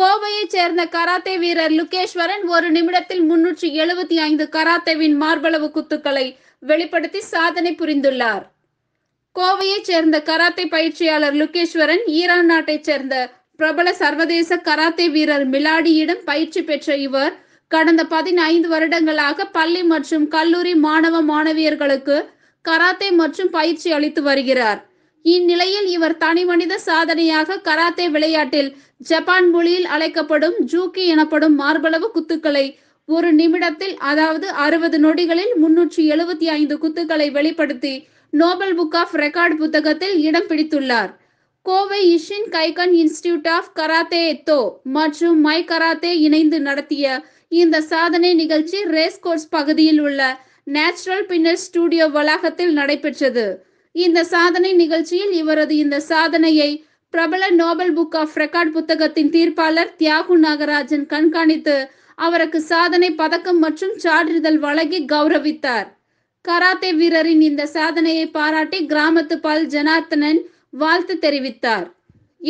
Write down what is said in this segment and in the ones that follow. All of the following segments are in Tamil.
கோவையைச் சேர்ந்த கராத்தே வீரர் லுகேஸ்வரன் ஒரு நிமிடத்தில் முன்னூற்றி எழுபத்தி ஐந்து கராத்தேவின் மார்பளவு குத்துக்களை வெளிப்படுத்தி சாதனை புரிந்துள்ளார் கோவையைச் சேர்ந்த கராத்தே பயிற்சியாளர் லுகேஸ்வரன் ஈரான் நாட்டைச் சேர்ந்த பிரபல சர்வதேச கராத்தே வீரர் மிலாடியிடம் பயிற்சி பெற்ற இவர் கடந்த பதினைந்து வருடங்களாக பள்ளி மற்றும் கல்லூரி மாணவ மாணவியர்களுக்கு கராத்தே மற்றும் பயிற்சி அளித்து வருகிறார் இந்நிலையில் இவர் தனி மனித சாதனையாக கராத்தே விளையாட்டில் ஜப்பான் மொழியில் அழைக்கப்படும் ஜூக்கி எனப்படும் மார்பளவு குத்துக்களை ஒரு நிமிடத்தில் அதாவது அறுபது நொடிகளில் முன்னூற்றி எழுபத்தி ஐந்து குத்துக்களை வெளிப்படுத்தி நோபல் புக் ஆஃப் ரெக்கார்ட் புத்தகத்தில் இடம் பிடித்துள்ளார் Kovai Ishin Kaikan institute of karate do மற்றும் மை கராத்தே இணைந்து நடத்திய இந்த சாதனை நிகழ்ச்சி ரேஸ் கோர்ஸ் பகுதியில் உள்ள நேச்சுரல் பின்னர் ஸ்டுடியோ வளாகத்தில் நடைபெற்றது இந்த சாதனை நிகழ்ச்சியில் இவரது இந்த சாதனையை பிரபல நோபல் புக் ஆஃப் ரெக்கார்ட் புத்தகத்தின் தீர்ப்பாளர் தியாகு நாகராஜன் கண்காணித்து அவருக்கு சாதனை பதக்கம் மற்றும் சான்றிதழ் வழங்கி கௌரவித்தார் கராத்தே வீரரின் இந்த சாதனையை பாராட்டி கிராமத்து பால் ஜனார்த்தனன் வாழ்த்து தெரிவித்தார்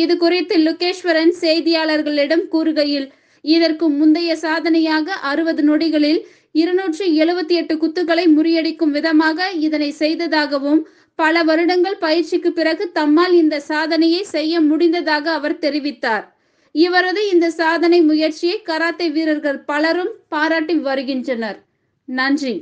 இது குறித்து லுகேஸ்வரன் செய்தியாளர்களிடம் கூறுகையில் இதற்கு முந்தைய சாதனையாக அறுபது நொடிகளில் இருநூற்றி எழுபத்தி எட்டு குத்துக்களை முறியடிக்கும் விதமாக இதனை செய்ததாகவும் பல வருடங்கள் பயிற்சிக்கு பிறகு தம்மால் இந்த சாதனையை செய்ய முடிந்ததாக அவர் தெரிவித்தார் இவரது இந்த சாதனை முயற்சியை கராத்தே வீரர்கள் பலரும் பாராட்டி வருகின்றனர் நன்றி